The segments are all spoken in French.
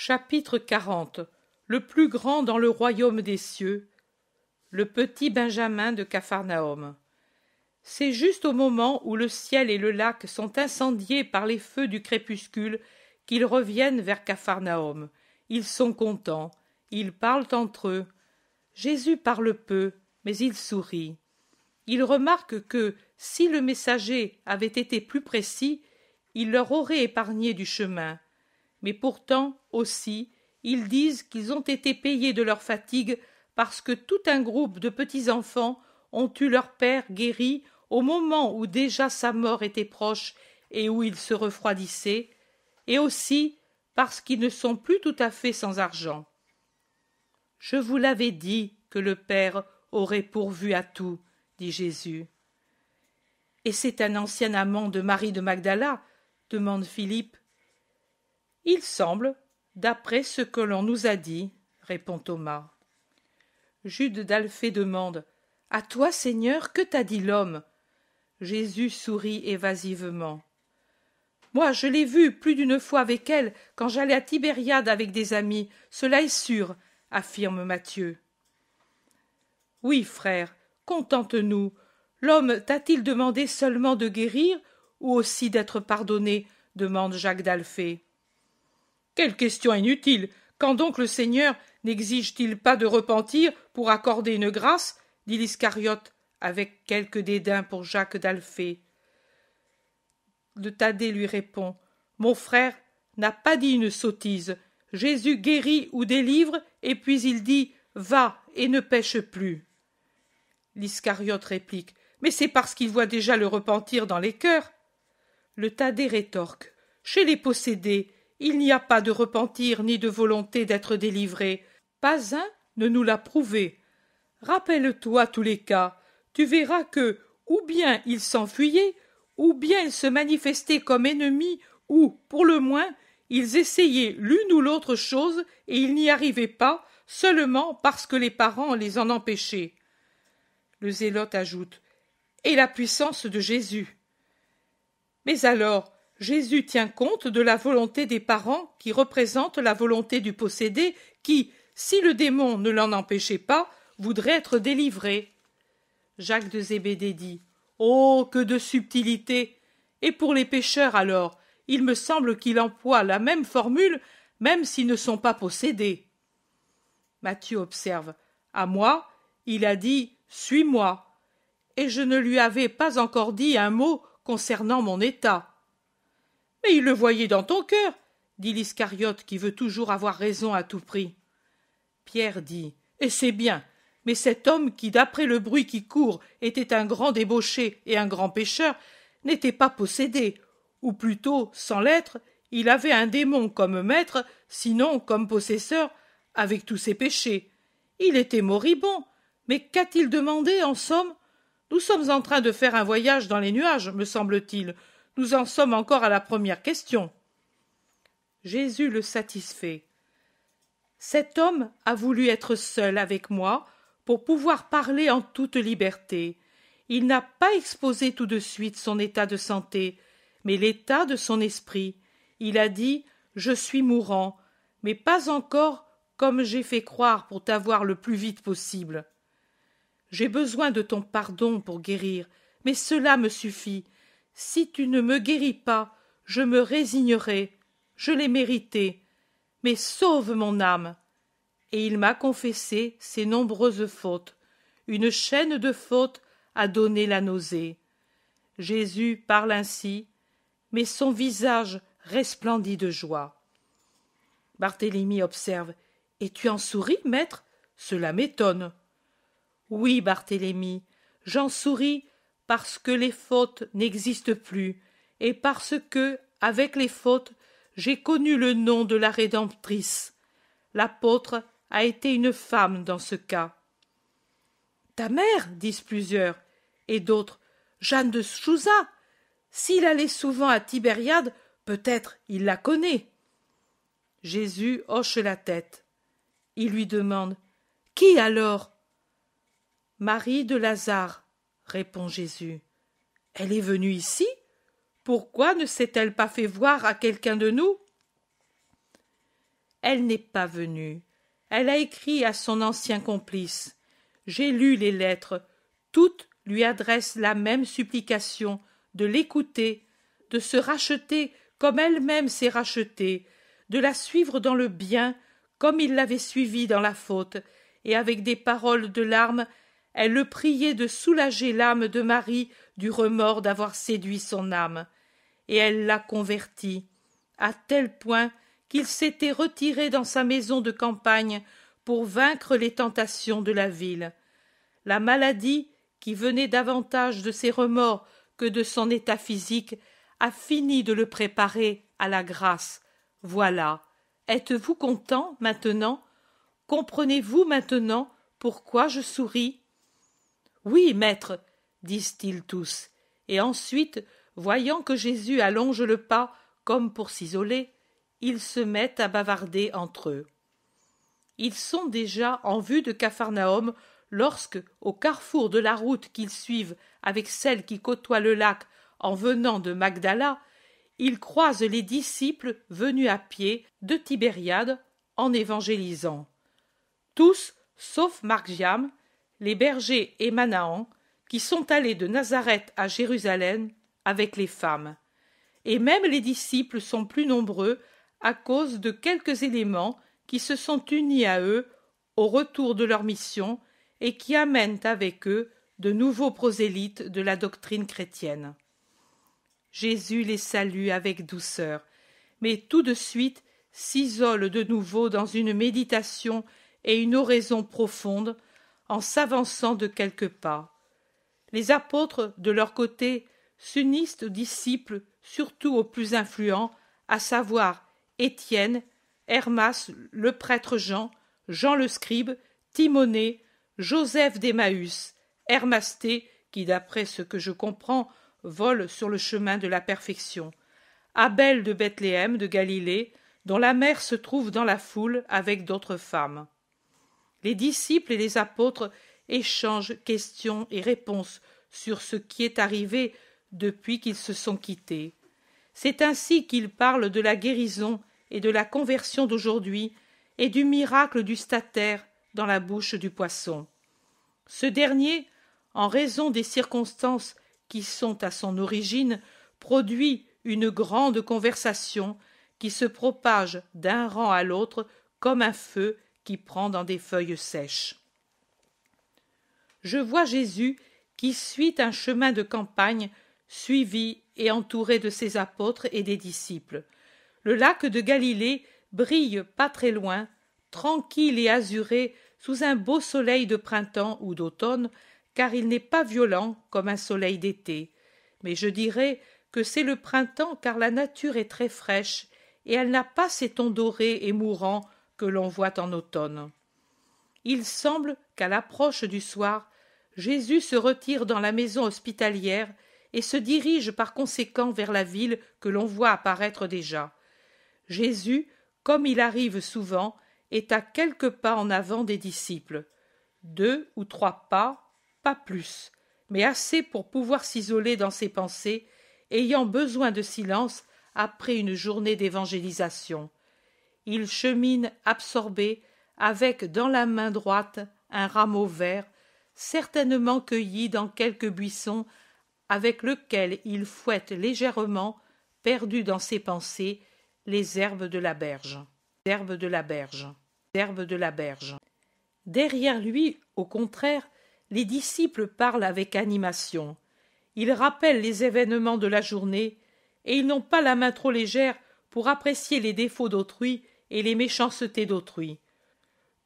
Chapitre 40 Le plus grand dans le royaume des cieux Le petit Benjamin de Capharnaüm C'est juste au moment où le ciel et le lac sont incendiés par les feux du crépuscule qu'ils reviennent vers Capharnaüm. Ils sont contents, ils parlent entre eux. Jésus parle peu, mais il sourit. Il remarque que, si le messager avait été plus précis, il leur aurait épargné du chemin. Mais pourtant aussi, ils disent qu'ils ont été payés de leur fatigue parce que tout un groupe de petits enfants ont eu leur père guéri au moment où déjà sa mort était proche et où il se refroidissait, et aussi parce qu'ils ne sont plus tout à fait sans argent. Je vous l'avais dit que le Père aurait pourvu à tout, dit Jésus. Et c'est un ancien amant de Marie de Magdala, demande Philippe. Il semble, d'après ce que l'on nous a dit, répond Thomas. Jude d'Alphée demande À toi, Seigneur, que t'a dit l'homme Jésus sourit évasivement. Moi, je l'ai vu plus d'une fois avec elle quand j'allais à Tibériade avec des amis, cela est sûr, affirme Matthieu. Oui, frère, contente-nous. L'homme t'a-t-il demandé seulement de guérir ou aussi d'être pardonné demande Jacques d'Alphée. Quelle question inutile. Quand donc le Seigneur n'exige t il pas de repentir pour accorder une grâce? dit l'Iscariote, avec quelque dédain pour Jacques d'Alphée. Le Thaddée lui répond. Mon frère n'a pas dit une sottise. Jésus guérit ou délivre, et puis il dit. Va et ne pêche plus. L'Iscariote réplique. Mais c'est parce qu'il voit déjà le repentir dans les cœurs. Le Thaddée rétorque. Chez les possédés, il n'y a pas de repentir ni de volonté d'être délivré. Pas un ne nous l'a prouvé. Rappelle-toi tous les cas. Tu verras que, ou bien ils s'enfuyaient, ou bien ils se manifestaient comme ennemis, ou, pour le moins, ils essayaient l'une ou l'autre chose et ils n'y arrivaient pas seulement parce que les parents les en empêchaient. Le zélote ajoute Et la puissance de Jésus. Mais alors, Jésus tient compte de la volonté des parents qui représente la volonté du possédé qui, si le démon ne l'en empêchait pas, voudrait être délivré. Jacques de Zébédé dit Oh, que de subtilité Et pour les pécheurs alors, il me semble qu'il emploie la même formule même s'ils ne sont pas possédés. Matthieu observe À moi, il a dit Suis-moi. Et je ne lui avais pas encore dit un mot concernant mon état. Mais il le voyait dans ton cœur, dit l'Iscariote qui veut toujours avoir raison à tout prix. Pierre dit Et eh, c'est bien, mais cet homme qui, d'après le bruit qui court, était un grand débauché et un grand pécheur, n'était pas possédé, ou plutôt, sans l'être, il avait un démon comme maître, sinon comme possesseur, avec tous ses péchés. Il était moribond, mais qu'a-t-il demandé, en somme Nous sommes en train de faire un voyage dans les nuages, me semble-t-il. Nous en sommes encore à la première question. Jésus le satisfait. Cet homme a voulu être seul avec moi pour pouvoir parler en toute liberté. Il n'a pas exposé tout de suite son état de santé, mais l'état de son esprit. Il a dit Je suis mourant, mais pas encore comme j'ai fait croire pour t'avoir le plus vite possible. J'ai besoin de ton pardon pour guérir, mais cela me suffit, si tu ne me guéris pas, je me résignerai, je l'ai mérité, mais sauve mon âme. Et il m'a confessé ses nombreuses fautes. Une chaîne de fautes a donné la nausée. Jésus parle ainsi, mais son visage resplendit de joie. Barthélemy observe. Et tu en souris, maître? Cela m'étonne. Oui, Barthélemy, j'en souris parce que les fautes n'existent plus, et parce que, avec les fautes, j'ai connu le nom de la Rédemptrice. L'apôtre a été une femme dans ce cas. Ta mère, disent plusieurs, et d'autres, Jeanne de Chouza. S'il allait souvent à Tibériade, peut-être il la connaît. Jésus hoche la tête. Il lui demande Qui alors Marie de Lazare, répond Jésus. Elle est venue ici? Pourquoi ne s'est-elle pas fait voir à quelqu'un de nous? Elle n'est pas venue. Elle a écrit à son ancien complice. J'ai lu les lettres. Toutes lui adressent la même supplication de l'écouter, de se racheter comme elle-même s'est rachetée, de la suivre dans le bien comme il l'avait suivie dans la faute, et avec des paroles de larmes, elle le priait de soulager l'âme de Marie du remords d'avoir séduit son âme, et elle la convertit, à tel point qu'il s'était retiré dans sa maison de campagne pour vaincre les tentations de la ville. La maladie, qui venait davantage de ses remords que de son état physique, a fini de le préparer à la grâce. Voilà. Êtes-vous content maintenant Comprenez-vous maintenant pourquoi je souris oui, maître, disent-ils tous. Et ensuite, voyant que Jésus allonge le pas comme pour s'isoler, ils se mettent à bavarder entre eux. Ils sont déjà en vue de Capharnaüm lorsque, au carrefour de la route qu'ils suivent avec celle qui côtoie le lac en venant de Magdala, ils croisent les disciples venus à pied de Tibériade en évangélisant. Tous, sauf les bergers et Manaan, qui sont allés de Nazareth à Jérusalem avec les femmes. Et même les disciples sont plus nombreux à cause de quelques éléments qui se sont unis à eux au retour de leur mission et qui amènent avec eux de nouveaux prosélytes de la doctrine chrétienne. Jésus les salue avec douceur, mais tout de suite s'isole de nouveau dans une méditation et une oraison profonde en s'avançant de quelques pas. Les apôtres, de leur côté, s'unissent aux disciples, surtout aux plus influents, à savoir Étienne, Hermas le prêtre Jean, Jean le scribe, Timonée, Joseph d'Emmaüs, Hermasté, qui, d'après ce que je comprends, vole sur le chemin de la perfection, Abel de Bethléem de Galilée, dont la mère se trouve dans la foule avec d'autres femmes. Les disciples et les apôtres échangent questions et réponses sur ce qui est arrivé depuis qu'ils se sont quittés. C'est ainsi qu'ils parlent de la guérison et de la conversion d'aujourd'hui et du miracle du stater dans la bouche du poisson. Ce dernier, en raison des circonstances qui sont à son origine, produit une grande conversation qui se propage d'un rang à l'autre comme un feu prend dans des feuilles sèches. Je vois Jésus qui suit un chemin de campagne, suivi et entouré de ses apôtres et des disciples. Le lac de Galilée brille pas très loin, tranquille et azuré sous un beau soleil de printemps ou d'automne, car il n'est pas violent comme un soleil d'été. Mais je dirais que c'est le printemps car la nature est très fraîche et elle n'a pas ses tons dorés et mourants que l'on voit en automne. Il semble qu'à l'approche du soir, Jésus se retire dans la maison hospitalière et se dirige par conséquent vers la ville que l'on voit apparaître déjà. Jésus, comme il arrive souvent, est à quelques pas en avant des disciples. Deux ou trois pas, pas plus, mais assez pour pouvoir s'isoler dans ses pensées, ayant besoin de silence après une journée d'évangélisation il chemine absorbé, avec dans la main droite un rameau vert, certainement cueilli dans quelque buisson, avec lequel il fouette légèrement, perdu dans ses pensées, les herbes de la berge. Herbes de la berge. Herbes de la berge. Derrière lui, au contraire, les disciples parlent avec animation. Ils rappellent les événements de la journée, et ils n'ont pas la main trop légère pour apprécier les défauts d'autrui et les méchancetés d'autrui.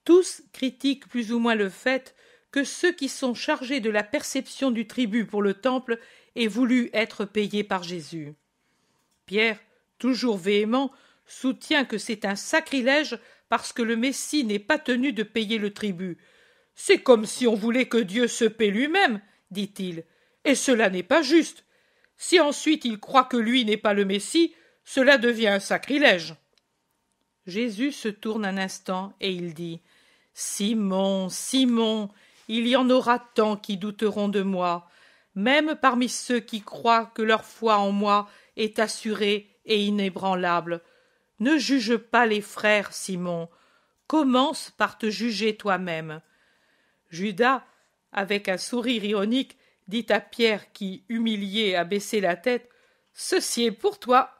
Tous critiquent plus ou moins le fait que ceux qui sont chargés de la perception du tribut pour le temple aient voulu être payés par Jésus. Pierre, toujours véhément, soutient que c'est un sacrilège parce que le Messie n'est pas tenu de payer le tribut. C'est comme si on voulait que Dieu se paie lui-même, dit-il, et cela n'est pas juste. Si ensuite il croit que lui n'est pas le Messie, cela devient un sacrilège. Jésus se tourne un instant et il dit Simon, Simon, il y en aura tant qui douteront de moi, même parmi ceux qui croient que leur foi en moi est assurée et inébranlable. Ne juge pas les frères, Simon. Commence par te juger toi-même. Judas, avec un sourire ironique, dit à Pierre qui, humilié, a baissé la tête Ceci est pour toi,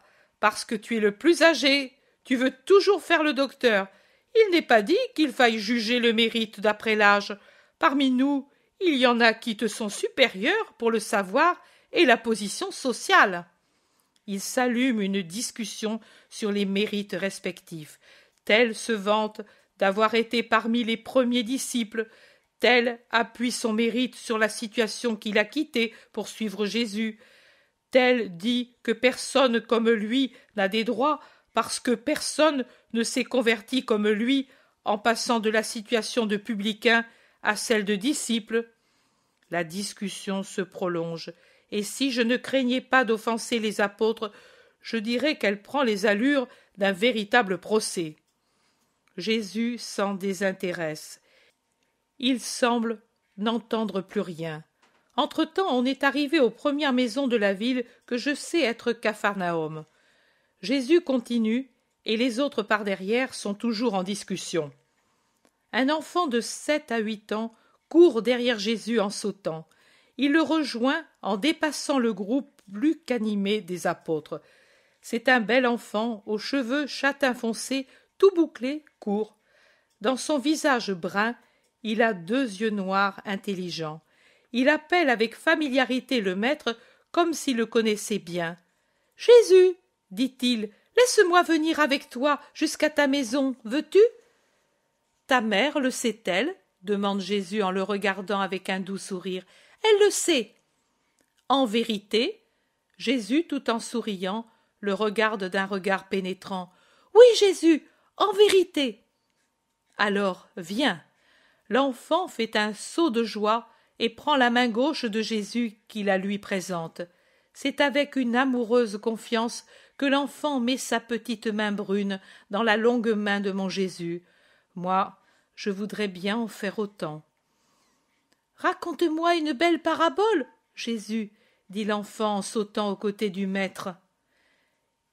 parce que tu es le plus âgé. Tu veux toujours faire le docteur. Il n'est pas dit qu'il faille juger le mérite d'après l'âge. Parmi nous, il y en a qui te sont supérieurs pour le savoir et la position sociale. Il s'allume une discussion sur les mérites respectifs. Tel se vante d'avoir été parmi les premiers disciples, tel appuie son mérite sur la situation qu'il a quittée pour suivre Jésus, tel dit que personne comme lui n'a des droits parce que personne ne s'est converti comme lui en passant de la situation de publicain à celle de disciple. La discussion se prolonge, et si je ne craignais pas d'offenser les apôtres, je dirais qu'elle prend les allures d'un véritable procès. Jésus s'en désintéresse. Il semble n'entendre plus rien. Entre-temps, on est arrivé aux premières maisons de la ville que je sais être Capharnaüm. Jésus continue, et les autres par derrière sont toujours en discussion. Un enfant de sept à huit ans court derrière Jésus en sautant. Il le rejoint en dépassant le groupe plus qu'animé des apôtres. C'est un bel enfant aux cheveux châtain foncé, tout bouclé, court. Dans son visage brun, il a deux yeux noirs intelligents. Il appelle avec familiarité le maître comme s'il le connaissait bien. Jésus, dit-il, laisse-moi venir avec toi jusqu'à ta maison, veux-tu Ta mère le sait-elle demande Jésus en le regardant avec un doux sourire. Elle le sait. En vérité, Jésus, tout en souriant, le regarde d'un regard pénétrant. Oui, Jésus, en vérité. Alors, viens. L'enfant fait un saut de joie et prend la main gauche de Jésus qui la lui présente. C'est avec une amoureuse confiance que l'enfant met sa petite main brune dans la longue main de mon Jésus. Moi, je voudrais bien en faire autant. Raconte-moi une belle parabole, Jésus, dit l'enfant en sautant aux côtés du maître.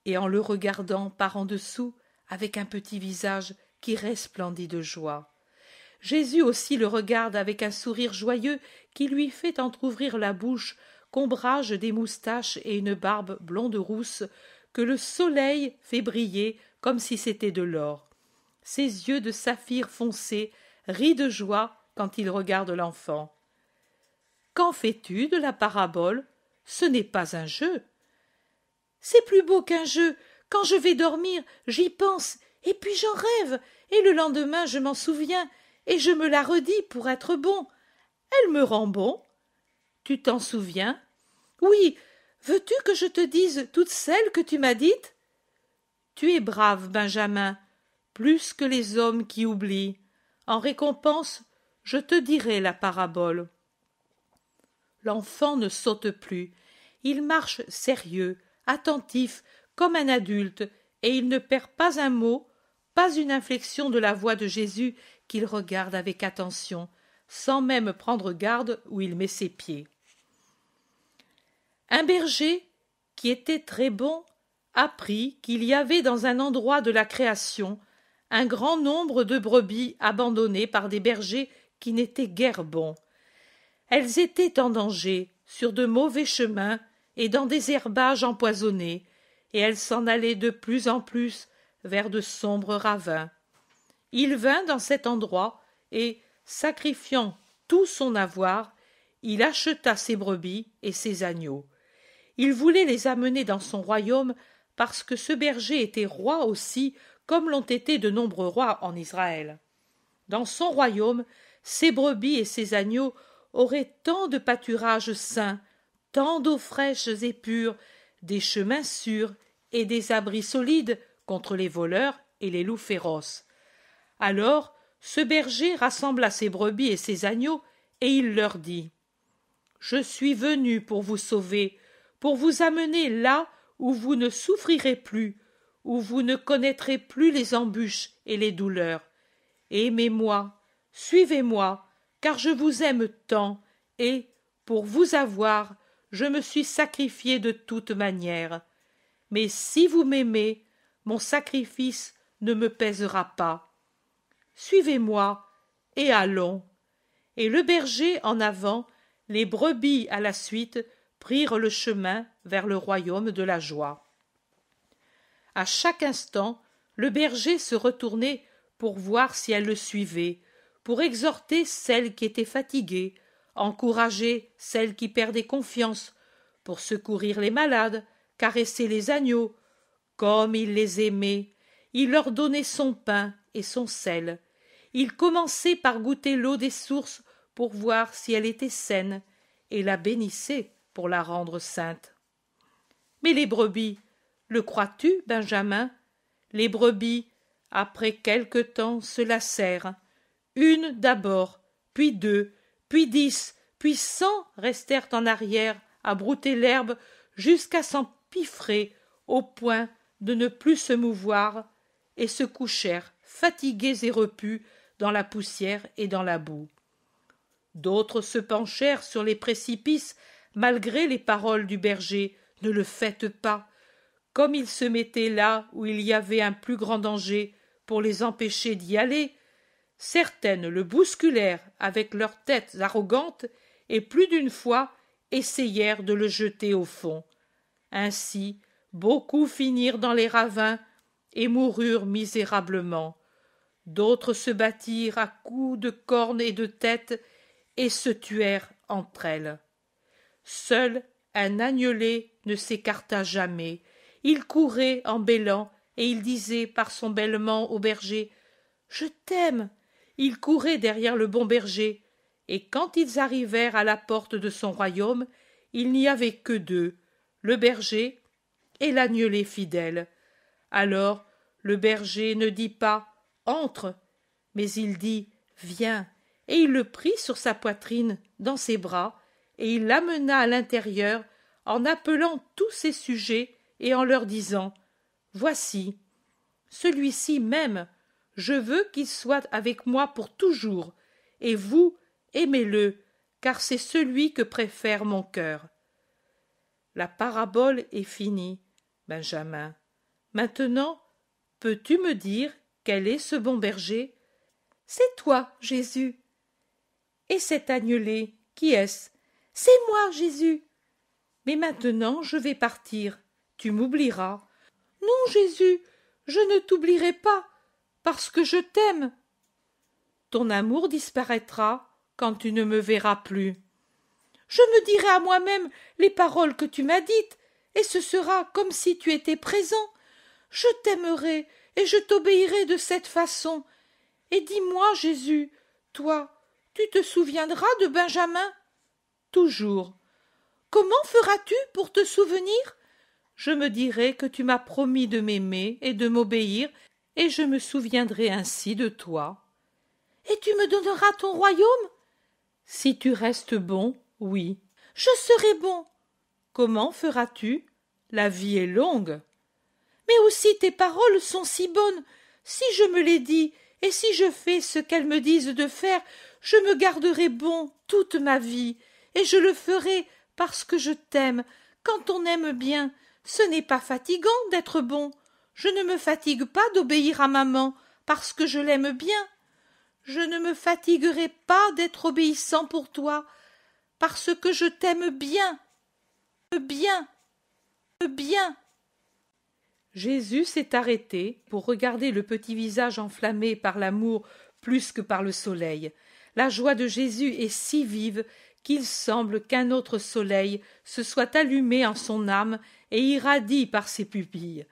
Et en le regardant par en dessous, avec un petit visage qui resplendit de joie. Jésus aussi le regarde avec un sourire joyeux qui lui fait entr'ouvrir la bouche, qu'ombrage des moustaches et une barbe blonde rousse que le soleil fait briller comme si c'était de l'or. Ses yeux de saphir foncé rient de joie quand il regarde l'enfant. Qu'en fais-tu de la parabole Ce n'est pas un jeu. C'est plus beau qu'un jeu. Quand je vais dormir, j'y pense, et puis j'en rêve, et le lendemain je m'en souviens, et je me la redis pour être bon. Elle me rend bon. Tu t'en souviens Oui, Veux-tu que je te dise toutes celles que tu m'as dites Tu es brave, Benjamin, plus que les hommes qui oublient. En récompense, je te dirai la parabole. L'enfant ne saute plus. Il marche sérieux, attentif, comme un adulte, et il ne perd pas un mot, pas une inflexion de la voix de Jésus qu'il regarde avec attention, sans même prendre garde où il met ses pieds. Un berger, qui était très bon, apprit qu'il y avait dans un endroit de la création un grand nombre de brebis abandonnées par des bergers qui n'étaient guère bons. Elles étaient en danger, sur de mauvais chemins et dans des herbages empoisonnés, et elles s'en allaient de plus en plus vers de sombres ravins. Il vint dans cet endroit et, sacrifiant tout son avoir, il acheta ses brebis et ses agneaux. Il voulait les amener dans son royaume parce que ce berger était roi aussi, comme l'ont été de nombreux rois en Israël. Dans son royaume, ses brebis et ses agneaux auraient tant de pâturages sains, tant d'eau fraîches et pures, des chemins sûrs et des abris solides contre les voleurs et les loups féroces. Alors, ce berger rassembla ses brebis et ses agneaux, et il leur dit Je suis venu pour vous sauver, pour vous amener là où vous ne souffrirez plus, où vous ne connaîtrez plus les embûches et les douleurs. Aimez-moi, suivez-moi, car je vous aime tant, et, pour vous avoir, je me suis sacrifié de toute manière. Mais si vous m'aimez, mon sacrifice ne me pèsera pas. Suivez-moi, et allons. Et le berger en avant, les brebis à la suite, prirent le chemin vers le royaume de la joie. À chaque instant, le berger se retournait pour voir si elle le suivait, pour exhorter celle qui était fatiguée, encourager celle qui perdait confiance, pour secourir les malades, caresser les agneaux. Comme il les aimait, il leur donnait son pain et son sel. Il commençait par goûter l'eau des sources pour voir si elle était saine, et la bénissait pour la rendre sainte. Mais les brebis, le crois-tu, Benjamin Les brebis, après quelque temps, se lassèrent. Une d'abord, puis deux, puis dix, puis cent restèrent en arrière à brouter l'herbe jusqu'à s'empiffrer au point de ne plus se mouvoir et se couchèrent fatigués et repus dans la poussière et dans la boue. D'autres se penchèrent sur les précipices malgré les paroles du berger ne le faites pas comme ils se mettait là où il y avait un plus grand danger pour les empêcher d'y aller certaines le bousculèrent avec leurs têtes arrogantes et plus d'une fois essayèrent de le jeter au fond ainsi beaucoup finirent dans les ravins et moururent misérablement d'autres se battirent à coups de cornes et de têtes et se tuèrent entre elles Seul un agnelet ne s'écarta jamais. Il courait en bêlant, et il disait par son bêlement au berger Je t'aime. Il courait derrière le bon berger, et quand ils arrivèrent à la porte de son royaume, il n'y avait que deux, le berger et l'agnelet fidèle. Alors le berger ne dit pas Entre, mais il dit Viens, et il le prit sur sa poitrine, dans ses bras, et il l'amena à l'intérieur en appelant tous ses sujets et en leur disant Voici, celui-ci même, je veux qu'il soit avec moi pour toujours, et vous, aimez-le, car c'est celui que préfère mon cœur. La parabole est finie, Benjamin. Maintenant, peux-tu me dire quel est ce bon berger C'est toi, Jésus. Et cet agnelet, qui est-ce c'est moi, Jésus. Mais maintenant je vais partir. Tu m'oublieras. Non, Jésus, je ne t'oublierai pas, parce que je t'aime. Ton amour disparaîtra quand tu ne me verras plus. Je me dirai à moi-même les paroles que tu m'as dites, et ce sera comme si tu étais présent. Je t'aimerai et je t'obéirai de cette façon. Et dis-moi, Jésus, toi, tu te souviendras de Benjamin toujours. Comment feras-tu pour te souvenir Je me dirai que tu m'as promis de m'aimer et de m'obéir, et je me souviendrai ainsi de toi. Et tu me donneras ton royaume Si tu restes bon, oui. Je serai bon. Comment feras-tu La vie est longue. Mais aussi tes paroles sont si bonnes. Si je me les dis, et si je fais ce qu'elles me disent de faire, je me garderai bon toute ma vie, et je le ferai parce que je t'aime. Quand on aime bien, ce n'est pas fatigant d'être bon. Je ne me fatigue pas d'obéir à maman, parce que je l'aime bien. Je ne me fatiguerai pas d'être obéissant pour toi, parce que je t'aime bien. Bien. Bien. Jésus s'est arrêté pour regarder le petit visage enflammé par l'amour plus que par le soleil. La joie de Jésus est si vive qu'il semble qu'un autre soleil se soit allumé en son âme et irradie par ses pupilles.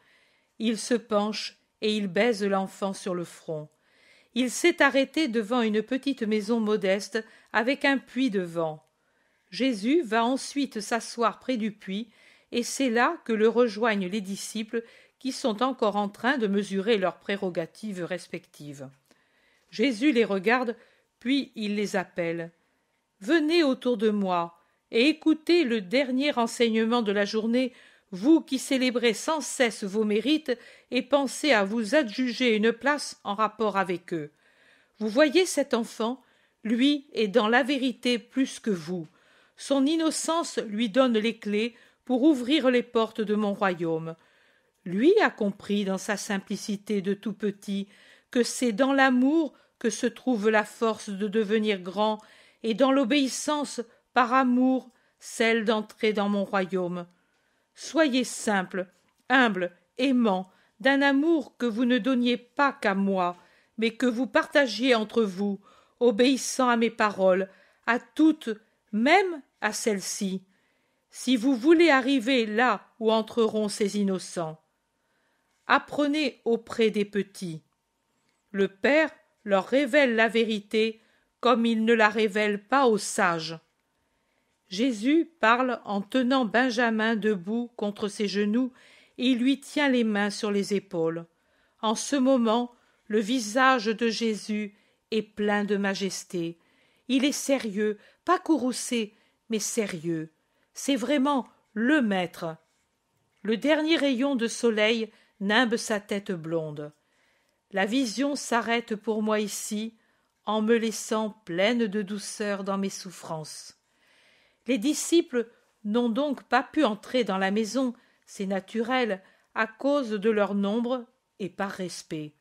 Il se penche et il baise l'enfant sur le front. Il s'est arrêté devant une petite maison modeste avec un puits devant. Jésus va ensuite s'asseoir près du puits, et c'est là que le rejoignent les disciples qui sont encore en train de mesurer leurs prérogatives respectives. Jésus les regarde, puis il les appelle venez autour de moi et écoutez le dernier renseignement de la journée, vous qui célébrez sans cesse vos mérites et pensez à vous adjuger une place en rapport avec eux. Vous voyez cet enfant, lui est dans la vérité plus que vous. Son innocence lui donne les clés pour ouvrir les portes de mon royaume. Lui a compris dans sa simplicité de tout petit que c'est dans l'amour que se trouve la force de devenir grand et dans l'obéissance par amour celle d'entrer dans mon royaume. Soyez simple, humble, aimant, d'un amour que vous ne donniez pas qu'à moi, mais que vous partagiez entre vous, obéissant à mes paroles, à toutes, même à celles-ci, si vous voulez arriver là où entreront ces innocents. Apprenez auprès des petits. Le Père leur révèle la vérité comme il ne la révèle pas aux sages. Jésus parle en tenant Benjamin debout contre ses genoux et lui tient les mains sur les épaules. En ce moment, le visage de Jésus est plein de majesté. Il est sérieux, pas courroucé, mais sérieux. C'est vraiment le maître. Le dernier rayon de soleil nimbe sa tête blonde. La vision s'arrête pour moi ici, en me laissant pleine de douceur dans mes souffrances. Les disciples n'ont donc pas pu entrer dans la maison, c'est naturel, à cause de leur nombre et par respect.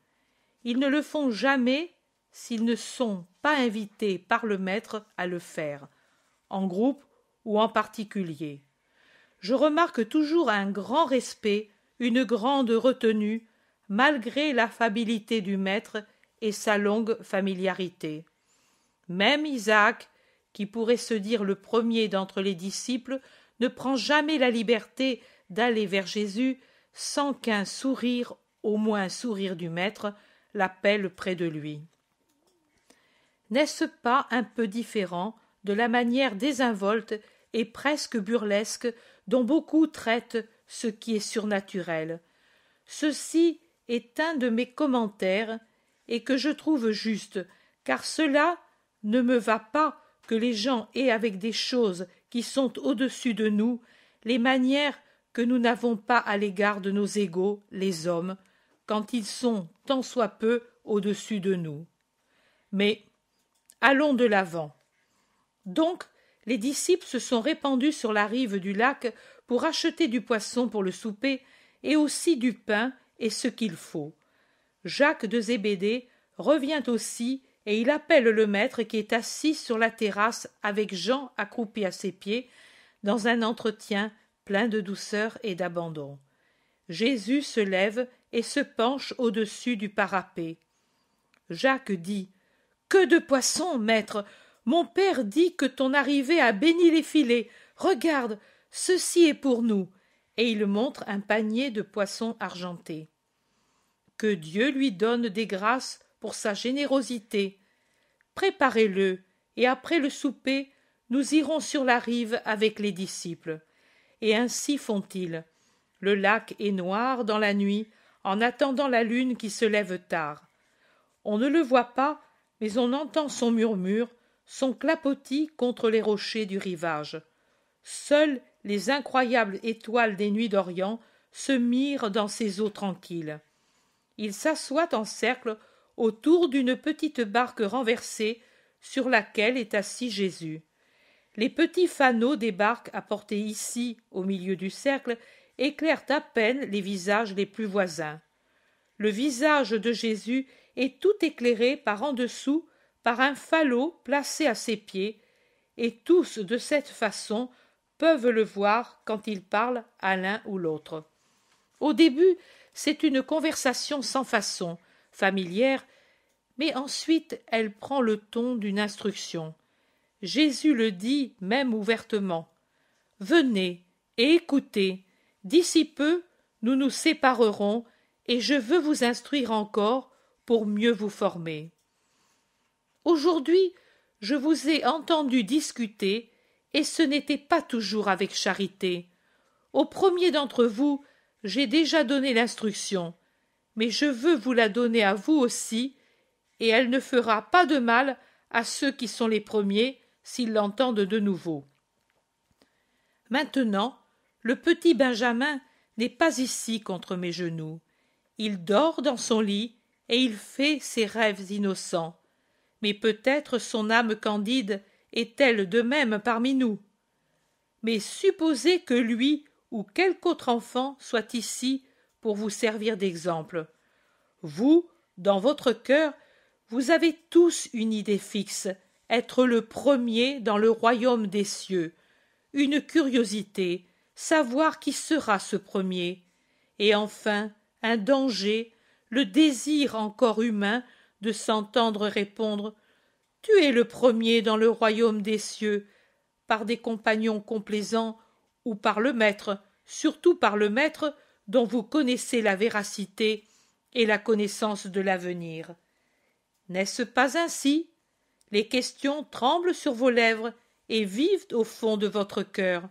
Ils ne le font jamais s'ils ne sont pas invités par le maître à le faire, en groupe ou en particulier. Je remarque toujours un grand respect, une grande retenue, malgré l'affabilité du maître et sa longue familiarité. Même Isaac, qui pourrait se dire le premier d'entre les disciples, ne prend jamais la liberté d'aller vers Jésus sans qu'un sourire, au moins un sourire du Maître, l'appelle près de lui. N'est-ce pas un peu différent de la manière désinvolte et presque burlesque dont beaucoup traitent ce qui est surnaturel Ceci est un de mes commentaires et que je trouve juste, car cela ne me va pas que les gens aient avec des choses qui sont au-dessus de nous les manières que nous n'avons pas à l'égard de nos égaux, les hommes, quand ils sont tant soit peu au-dessus de nous. Mais allons de l'avant. Donc, les disciples se sont répandus sur la rive du lac pour acheter du poisson pour le souper et aussi du pain et ce qu'il faut. Jacques de Zébédée revient aussi et il appelle le maître qui est assis sur la terrasse avec Jean accroupi à ses pieds dans un entretien plein de douceur et d'abandon. Jésus se lève et se penche au-dessus du parapet. Jacques dit Que de poissons, maître Mon père dit que ton arrivée a béni les filets. Regarde, ceci est pour nous. Et il montre un panier de poissons argentés que Dieu lui donne des grâces pour sa générosité. Préparez-le, et après le souper, nous irons sur la rive avec les disciples. Et ainsi font-ils. Le lac est noir dans la nuit, en attendant la lune qui se lève tard. On ne le voit pas, mais on entend son murmure, son clapotis contre les rochers du rivage. Seules les incroyables étoiles des nuits d'Orient se mirent dans ces eaux tranquilles il s'assoient en cercle autour d'une petite barque renversée sur laquelle est assis Jésus. Les petits fanaux des barques apportés ici, au milieu du cercle, éclairent à peine les visages les plus voisins. Le visage de Jésus est tout éclairé par en dessous, par un falot placé à ses pieds, et tous de cette façon peuvent le voir quand il parle à l'un ou l'autre. Au début, c'est une conversation sans façon, familière, mais ensuite elle prend le ton d'une instruction. Jésus le dit même ouvertement. Venez et écoutez. D'ici peu, nous nous séparerons et je veux vous instruire encore pour mieux vous former. Aujourd'hui, je vous ai entendu discuter et ce n'était pas toujours avec charité. Au premier d'entre vous, j'ai déjà donné l'instruction, mais je veux vous la donner à vous aussi, et elle ne fera pas de mal à ceux qui sont les premiers s'ils l'entendent de nouveau. Maintenant, le petit Benjamin n'est pas ici contre mes genoux. Il dort dans son lit et il fait ses rêves innocents. Mais peut-être son âme candide est-elle de même parmi nous. Mais supposez que lui ou quelque autre enfant soit ici pour vous servir d'exemple. Vous, dans votre cœur, vous avez tous une idée fixe, être le premier dans le royaume des cieux, une curiosité, savoir qui sera ce premier, et enfin un danger, le désir encore humain de s'entendre répondre Tu es le premier dans le royaume des cieux par des compagnons complaisants ou par le maître, surtout par le maître dont vous connaissez la véracité et la connaissance de l'avenir. N'est-ce pas ainsi Les questions tremblent sur vos lèvres et vivent au fond de votre cœur.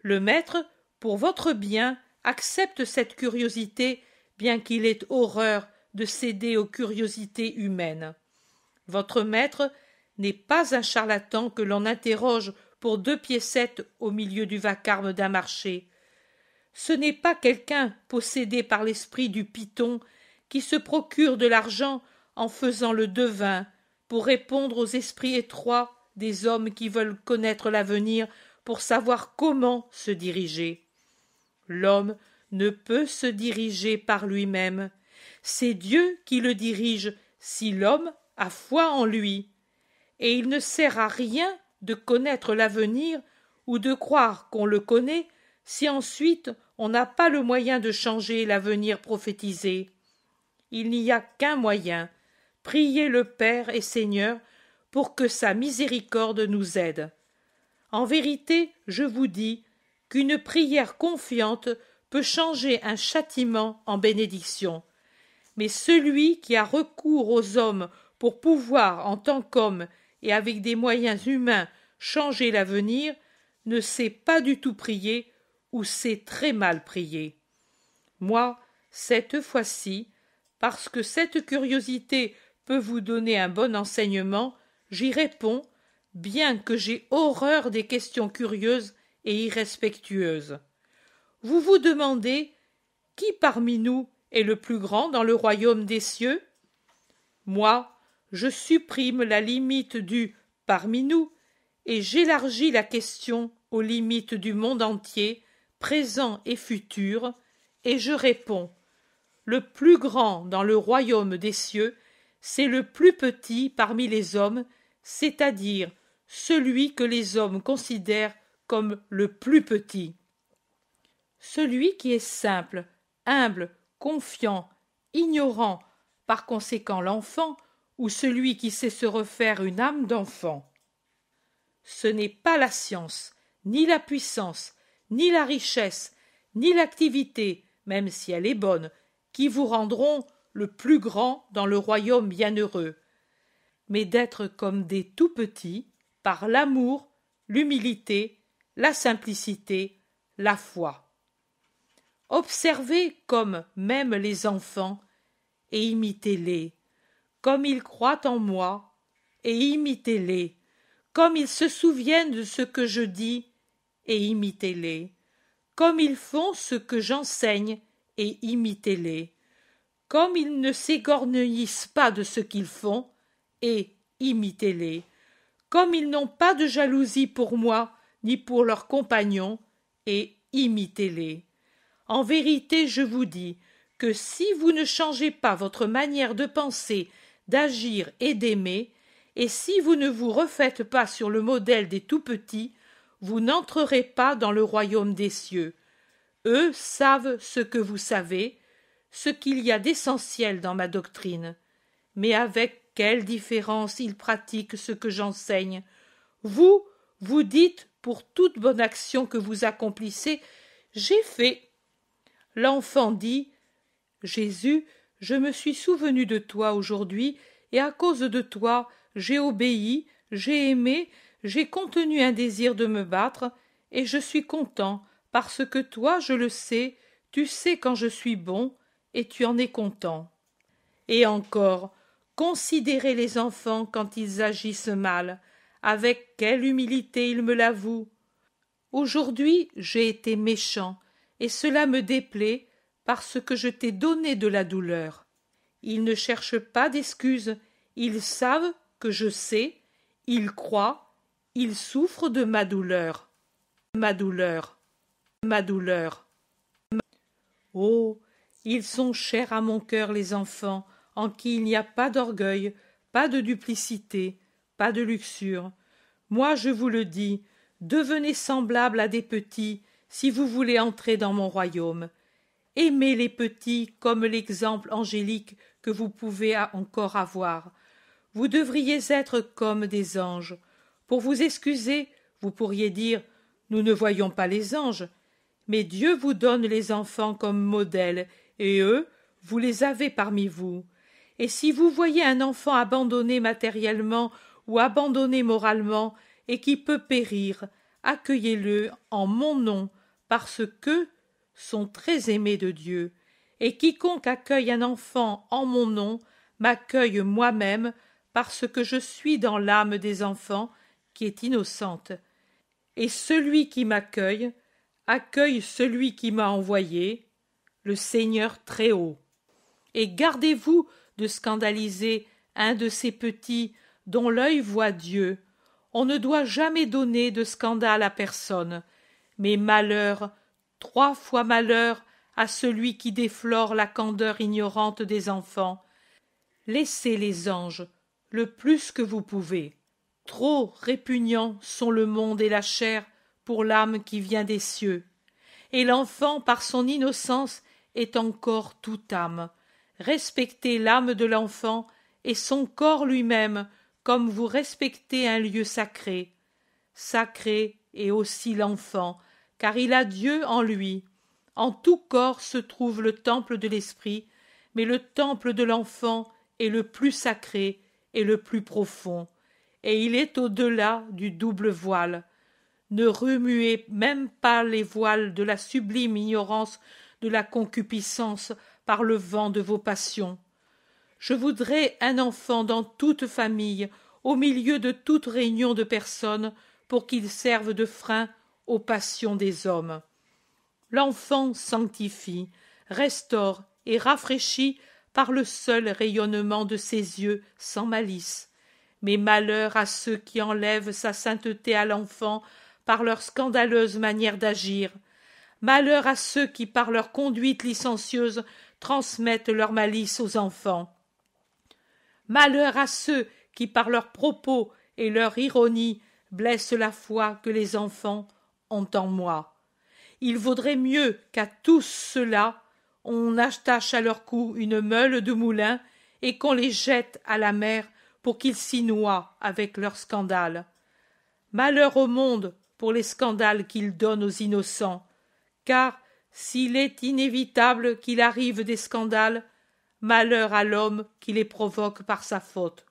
Le maître, pour votre bien, accepte cette curiosité, bien qu'il ait horreur de céder aux curiosités humaines. Votre maître n'est pas un charlatan que l'on interroge pour deux piécettes au milieu du vacarme d'un marché. Ce n'est pas quelqu'un possédé par l'esprit du Python qui se procure de l'argent en faisant le devin pour répondre aux esprits étroits des hommes qui veulent connaître l'avenir pour savoir comment se diriger. L'homme ne peut se diriger par lui-même. C'est Dieu qui le dirige si l'homme a foi en lui. Et il ne sert à rien de connaître l'avenir ou de croire qu'on le connaît si ensuite on n'a pas le moyen de changer l'avenir prophétisé. Il n'y a qu'un moyen prier le Père et Seigneur pour que sa miséricorde nous aide. En vérité, je vous dis qu'une prière confiante peut changer un châtiment en bénédiction. Mais celui qui a recours aux hommes pour pouvoir, en tant qu'homme, et avec des moyens humains changer l'avenir ne sait pas du tout prier ou sait très mal prier. Moi, cette fois-ci, parce que cette curiosité peut vous donner un bon enseignement, j'y réponds, bien que j'ai horreur des questions curieuses et irrespectueuses. Vous vous demandez qui parmi nous est le plus grand dans le royaume des cieux Moi, je supprime la limite du parmi nous et j'élargis la question aux limites du monde entier, présent et futur, et je réponds Le plus grand dans le royaume des cieux, c'est le plus petit parmi les hommes, c'est-à-dire celui que les hommes considèrent comme le plus petit. Celui qui est simple, humble, confiant, ignorant, par conséquent l'enfant, ou celui qui sait se refaire une âme d'enfant. Ce n'est pas la science, ni la puissance, ni la richesse, ni l'activité, même si elle est bonne, qui vous rendront le plus grand dans le royaume bienheureux, mais d'être comme des tout petits par l'amour, l'humilité, la simplicité, la foi. Observez comme même les enfants et imitez-les comme ils croient en moi, et imitez-les, comme ils se souviennent de ce que je dis, et imitez-les, comme ils font ce que j'enseigne, et imitez-les, comme ils ne s'égorneillissent pas de ce qu'ils font, et imitez-les, comme ils n'ont pas de jalousie pour moi, ni pour leurs compagnons, et imitez-les. En vérité, je vous dis que si vous ne changez pas votre manière de penser d'agir et d'aimer, et si vous ne vous refaites pas sur le modèle des tout petits, vous n'entrerez pas dans le royaume des cieux. Eux savent ce que vous savez, ce qu'il y a d'essentiel dans ma doctrine. Mais avec quelle différence ils pratiquent ce que j'enseigne. Vous, vous dites, pour toute bonne action que vous accomplissez, j'ai fait. L'enfant dit Jésus je me suis souvenu de toi aujourd'hui, et à cause de toi j'ai obéi, j'ai aimé, j'ai contenu un désir de me battre, et je suis content, parce que toi, je le sais, tu sais quand je suis bon, et tu en es content. Et encore, considérez les enfants quand ils agissent mal, avec quelle humilité ils me l'avouent. Aujourd'hui j'ai été méchant, et cela me déplaît, parce que je t'ai donné de la douleur. Ils ne cherchent pas d'excuses, ils savent que je sais, ils croient, ils souffrent de ma douleur. Ma douleur. Ma douleur. Oh. Ils sont chers à mon cœur, les enfants, en qui il n'y a pas d'orgueil, pas de duplicité, pas de luxure. Moi, je vous le dis, devenez semblables à des petits si vous voulez entrer dans mon royaume aimez les petits comme l'exemple angélique que vous pouvez encore avoir. Vous devriez être comme des anges. Pour vous excuser, vous pourriez dire Nous ne voyons pas les anges. Mais Dieu vous donne les enfants comme modèles, et eux, vous les avez parmi vous. Et si vous voyez un enfant abandonné matériellement ou abandonné moralement et qui peut périr, accueillez-le en mon nom, parce que sont très aimés de Dieu, et quiconque accueille un enfant en mon nom m'accueille moi-même parce que je suis dans l'âme des enfants qui est innocente. Et celui qui m'accueille accueille celui qui m'a envoyé, le Seigneur Très-Haut. Et gardez-vous de scandaliser un de ces petits dont l'œil voit Dieu. On ne doit jamais donner de scandale à personne, mais malheur trois fois malheur à celui qui déflore la candeur ignorante des enfants. Laissez les anges le plus que vous pouvez. Trop répugnants sont le monde et la chair pour l'âme qui vient des cieux. Et l'enfant, par son innocence, est encore toute âme. Respectez l'âme de l'enfant et son corps lui-même comme vous respectez un lieu sacré. Sacré est aussi l'enfant, car il a Dieu en lui. En tout corps se trouve le temple de l'esprit, mais le temple de l'enfant est le plus sacré et le plus profond, et il est au-delà du double voile. Ne remuez même pas les voiles de la sublime ignorance de la concupiscence par le vent de vos passions. Je voudrais un enfant dans toute famille, au milieu de toute réunion de personnes, pour qu'il serve de frein aux passions des hommes. L'enfant sanctifie, restaure et rafraîchit par le seul rayonnement de ses yeux sans malice. Mais malheur à ceux qui enlèvent sa sainteté à l'enfant par leur scandaleuse manière d'agir. Malheur à ceux qui par leur conduite licencieuse transmettent leur malice aux enfants. Malheur à ceux qui par leurs propos et leur ironie blessent la foi que les enfants, en moi. Il vaudrait mieux qu'à tous ceux-là, on attache à leur cou une meule de moulin et qu'on les jette à la mer pour qu'ils s'y noient avec leur scandale. Malheur au monde pour les scandales qu'ils donnent aux innocents, car s'il est inévitable qu'il arrive des scandales, malheur à l'homme qui les provoque par sa faute.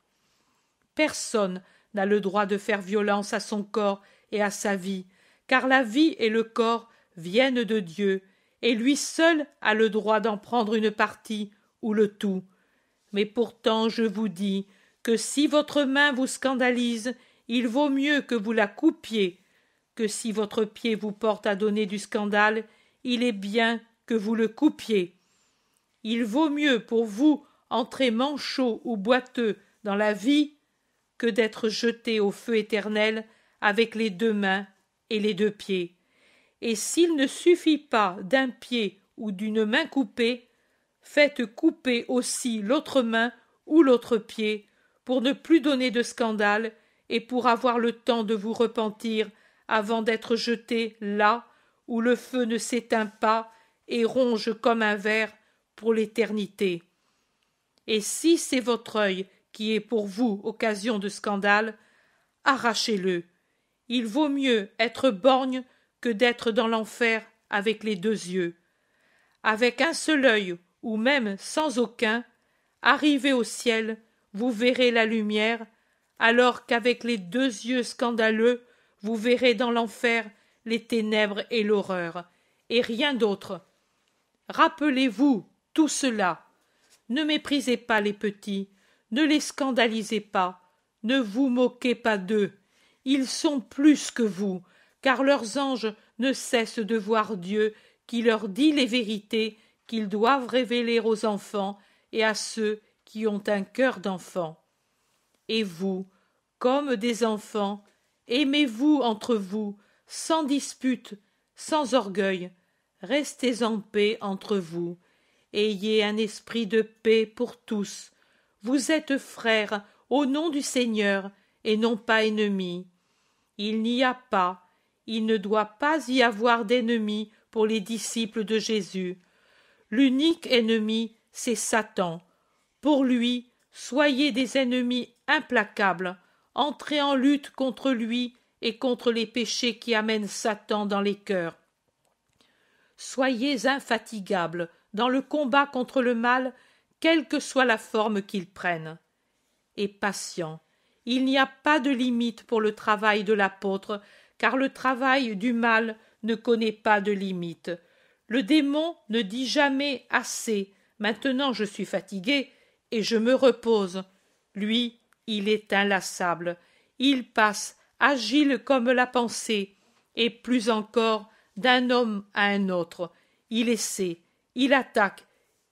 Personne n'a le droit de faire violence à son corps et à sa vie, car la vie et le corps viennent de Dieu, et lui seul a le droit d'en prendre une partie ou le tout. Mais pourtant je vous dis que si votre main vous scandalise, il vaut mieux que vous la coupiez, que si votre pied vous porte à donner du scandale, il est bien que vous le coupiez. Il vaut mieux pour vous entrer manchot ou boiteux dans la vie que d'être jeté au feu éternel avec les deux mains et les deux pieds. Et s'il ne suffit pas d'un pied ou d'une main coupée, faites couper aussi l'autre main ou l'autre pied, pour ne plus donner de scandale et pour avoir le temps de vous repentir avant d'être jeté là où le feu ne s'éteint pas et ronge comme un ver pour l'éternité. Et si c'est votre œil qui est pour vous occasion de scandale, arrachez-le il vaut mieux être borgne que d'être dans l'enfer avec les deux yeux. Avec un seul œil, ou même sans aucun, arrivé au ciel, vous verrez la lumière, alors qu'avec les deux yeux scandaleux, vous verrez dans l'enfer les ténèbres et l'horreur, et rien d'autre. Rappelez-vous tout cela. Ne méprisez pas les petits, ne les scandalisez pas, ne vous moquez pas d'eux ils sont plus que vous, car leurs anges ne cessent de voir Dieu qui leur dit les vérités qu'ils doivent révéler aux enfants et à ceux qui ont un cœur d'enfant. Et vous, comme des enfants, aimez-vous entre vous, sans dispute, sans orgueil, restez en paix entre vous, ayez un esprit de paix pour tous, vous êtes frères au nom du Seigneur et non pas ennemis. Il n'y a pas, il ne doit pas y avoir d'ennemis pour les disciples de Jésus. L'unique ennemi, c'est Satan. Pour lui, soyez des ennemis implacables, entrez en lutte contre lui et contre les péchés qui amènent Satan dans les cœurs. Soyez infatigables dans le combat contre le mal, quelle que soit la forme qu'il prenne, et patients, il n'y a pas de limite pour le travail de l'apôtre, car le travail du mal ne connaît pas de limite. Le démon ne dit jamais assez. Maintenant je suis fatigué et je me repose. Lui, il est inlassable. Il passe, agile comme la pensée, et plus encore, d'un homme à un autre. Il essaie, il attaque,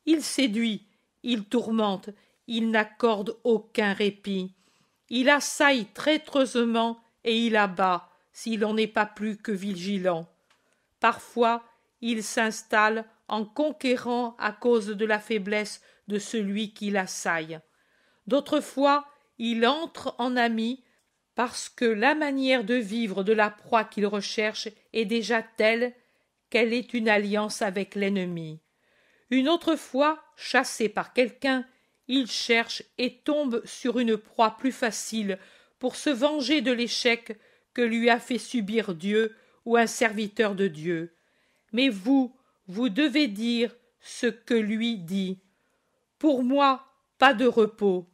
il séduit, il tourmente, il n'accorde aucun répit. Il assaille traîtreusement et il abat, s'il n'en est pas plus que vigilant. Parfois, il s'installe en conquérant à cause de la faiblesse de celui qui assaille D'autres fois, il entre en ami parce que la manière de vivre de la proie qu'il recherche est déjà telle qu'elle est une alliance avec l'ennemi. Une autre fois, chassé par quelqu'un il cherche et tombe sur une proie plus facile pour se venger de l'échec que lui a fait subir Dieu ou un serviteur de Dieu. Mais vous, vous devez dire ce que lui dit. Pour moi, pas de repos.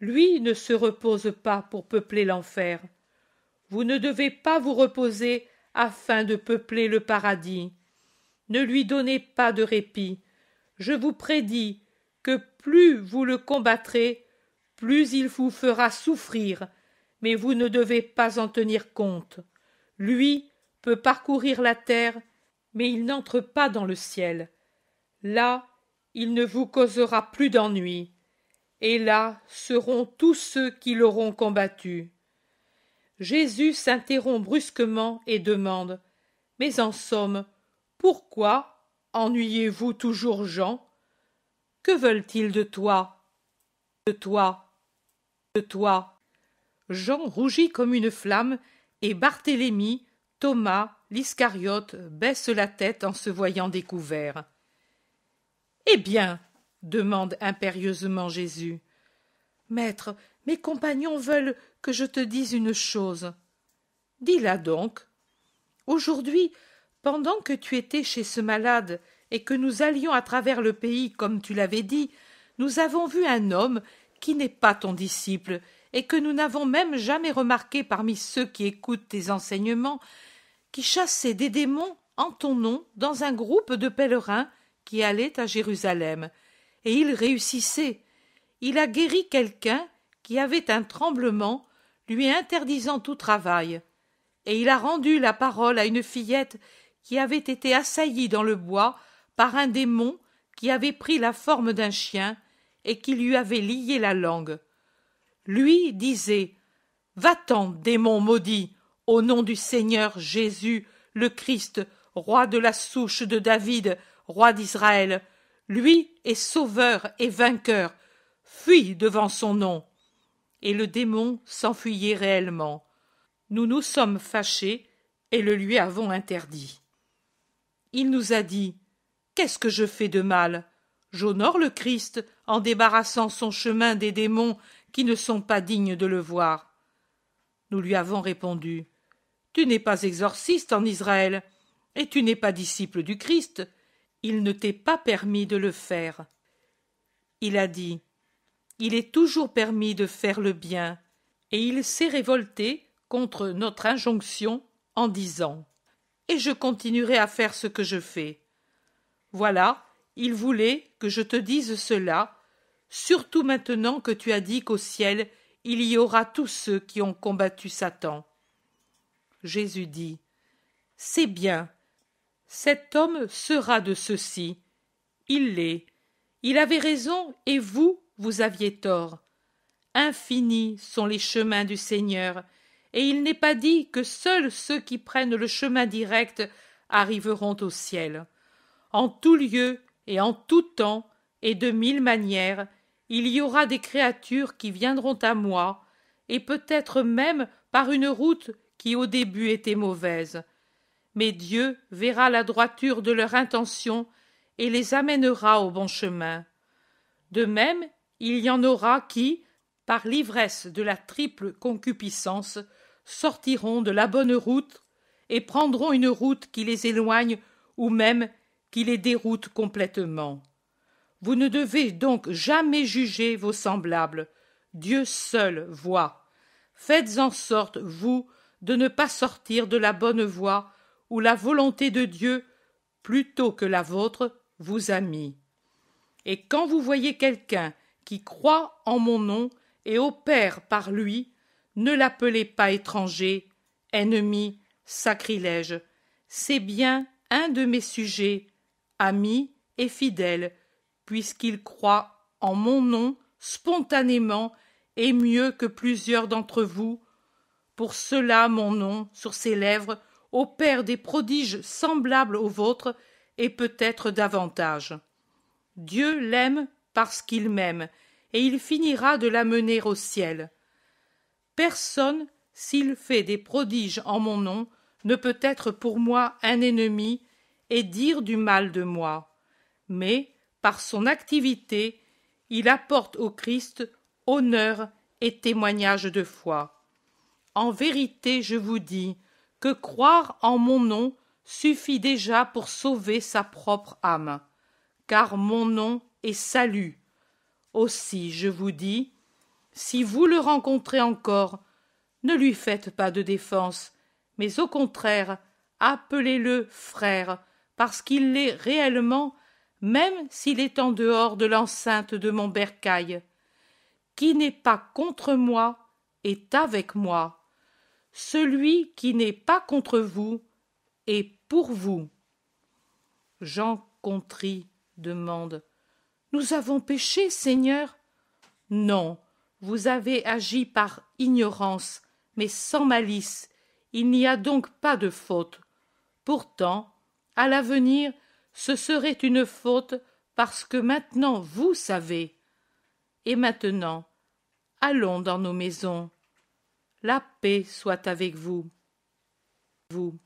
Lui ne se repose pas pour peupler l'enfer. Vous ne devez pas vous reposer afin de peupler le paradis. Ne lui donnez pas de répit. Je vous prédis plus vous le combattrez, plus il vous fera souffrir, mais vous ne devez pas en tenir compte. Lui peut parcourir la terre, mais il n'entre pas dans le ciel. Là, il ne vous causera plus d'ennui, et là seront tous ceux qui l'auront combattu. Jésus s'interrompt brusquement et demande Mais en somme, pourquoi ennuyez-vous toujours Jean que veulent-ils de toi De toi De toi Jean rougit comme une flamme, et Barthélemy, Thomas, l'Iscariote baissent la tête en se voyant découvert. Eh bien demande impérieusement Jésus. Maître, mes compagnons veulent que je te dise une chose. Dis-la donc. Aujourd'hui, pendant que tu étais chez ce malade et que nous allions à travers le pays, comme tu l'avais dit, nous avons vu un homme qui n'est pas ton disciple, et que nous n'avons même jamais remarqué parmi ceux qui écoutent tes enseignements, qui chassait des démons en ton nom dans un groupe de pèlerins qui allaient à Jérusalem. Et il réussissait. Il a guéri quelqu'un qui avait un tremblement, lui interdisant tout travail. Et il a rendu la parole à une fillette qui avait été assaillie dans le bois par un démon qui avait pris la forme d'un chien et qui lui avait lié la langue. Lui disait Va-t'en, démon maudit, au nom du Seigneur Jésus, le Christ, roi de la souche de David, roi d'Israël. Lui est sauveur et vainqueur. Fuis devant son nom. Et le démon s'enfuyait réellement. Nous nous sommes fâchés et le lui avons interdit. Il nous a dit Qu'est-ce que je fais de mal J'honore le Christ en débarrassant son chemin des démons qui ne sont pas dignes de le voir. Nous lui avons répondu Tu n'es pas exorciste en Israël, et tu n'es pas disciple du Christ. Il ne t'est pas permis de le faire. Il a dit Il est toujours permis de faire le bien. Et il s'est révolté contre notre injonction en disant Et je continuerai à faire ce que je fais. Voilà, il voulait que je te dise cela, surtout maintenant que tu as dit qu'au ciel il y aura tous ceux qui ont combattu Satan. Jésus dit. C'est bien. Cet homme sera de ceux-ci. Il l'est. Il avait raison, et vous, vous aviez tort. Infinis sont les chemins du Seigneur, et il n'est pas dit que seuls ceux qui prennent le chemin direct arriveront au ciel en tout lieu et en tout temps et de mille manières, il y aura des créatures qui viendront à moi, et peut-être même par une route qui au début était mauvaise. Mais Dieu verra la droiture de leur intention et les amènera au bon chemin. De même, il y en aura qui, par l'ivresse de la triple concupiscence, sortiront de la bonne route et prendront une route qui les éloigne ou même qui les déroute complètement. Vous ne devez donc jamais juger vos semblables. Dieu seul voit. Faites en sorte, vous, de ne pas sortir de la bonne voie où la volonté de Dieu, plutôt que la vôtre, vous a mis. Et quand vous voyez quelqu'un qui croit en mon nom et opère par lui, ne l'appelez pas étranger, ennemi, sacrilège. C'est bien un de mes sujets ami et fidèle, puisqu'il croit en mon nom spontanément et mieux que plusieurs d'entre vous. Pour cela mon nom, sur ses lèvres, opère des prodiges semblables aux vôtres et peut-être davantage. Dieu l'aime parce qu'il m'aime, et il finira de l'amener au ciel. Personne, s'il fait des prodiges en mon nom, ne peut être pour moi un ennemi, et dire du mal de moi. Mais, par son activité, il apporte au Christ honneur et témoignage de foi. En vérité, je vous dis que croire en mon nom suffit déjà pour sauver sa propre âme, car mon nom est salut. Aussi, je vous dis, si vous le rencontrez encore, ne lui faites pas de défense, mais au contraire, appelez-le frère, parce qu'il l'est réellement, même s'il est en dehors de l'enceinte de mon bercail, qui n'est pas contre moi est avec moi. Celui qui n'est pas contre vous est pour vous. Jean contrit, demande Nous avons péché, Seigneur Non, vous avez agi par ignorance, mais sans malice. Il n'y a donc pas de faute. Pourtant, à l'avenir, ce serait une faute parce que maintenant vous savez. Et maintenant, allons dans nos maisons. La paix soit avec vous. Vous.